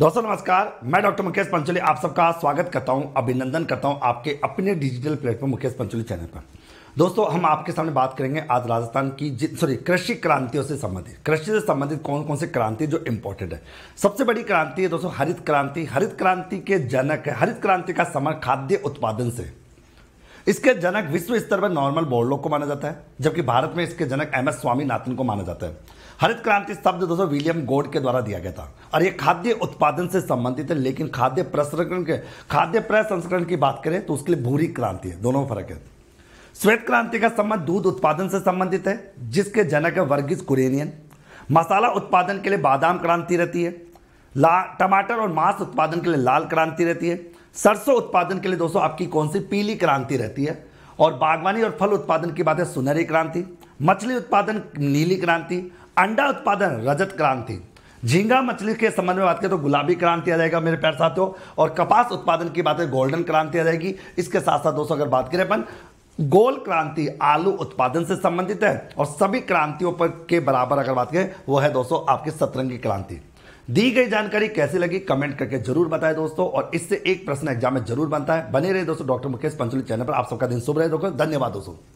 दोस्तों नमस्कार मैं डॉक्टर मुकेश पंचोली आप सबका स्वागत करता हूं अभिनंदन करता हूं आपके अपने digital platform Mukesh Pancholi channel पर दोस्तों हम आपके सामने बात करेंगे आज राजस्थान की सॉरी कृषि क्रांतियों से संबंधित कृषि से संबंधित कौन कौन से क्रांति जो इम्पोर्टेंट है सबसे बड़ी क्रांति है दोस्तों हरित क्रांति हरित क्रांति के जनक है हरित क्रांति का समर खाद्य उत्पादन से इसके जनक विश्व स्तर पर नॉर्मल बोर्डो को माना जाता है जबकि भारत में इसके जनक एम एस स्वामीनाथन को माना जाता है हरित क्रांति शब्द दोस्तों विलियम गोड के द्वारा दिया गया था और ये खाद्य उत्पादन से संबंधित है लेकिन खाद्य प्रसंस्करण के खाद्य प्रसंस्करण की बात करें तो उसके लिए भूरी क्रांति है दोनों में फर्क है श्वेत क्रांति का संबंध दूध उत्पादन से संबंधित है जिसके जनक है वर्गीज कुरेनियन मसाला उत्पादन के लिए बादाम क्रांति रहती है ला टमाटर और मांस उत्पादन के लिए लाल क्रांति रहती है सरसों उत्पादन के लिए दोस्तों आपकी कौन सी पीली क्रांति रहती है और बागवानी और फल उत्पादन की बात है सुनहरी क्रांति मछली उत्पादन नीली क्रांति अंडा उत्पादन रजत क्रांति झींगा मछली के संबंध में बात करें तो गुलाबी क्रांति आ जाएगा मेरे पैर साथियों और कपास उत्पादन की बात है गोल्डन क्रांति आ जाएगी इसके साथ साथ दोस्तों अगर बात करें अपन गोल क्रांति आलू उत्पादन से संबंधित है और सभी क्रांतियों पर के बराबर अगर बात करें वो है दोस्तों आपकी सतरंगी क्रांति दी गई जानकारी कैसी लगी कमेंट करके जरूर बताएं दोस्तों और इससे एक प्रश्न एग्जाम में जरूर बनता है बने रहे दोस्तों डॉक्टर मुकेश पंचोली चैनल पर आप सबका दिन शुभ रहे दोस्तों धन्यवाद दोस्तों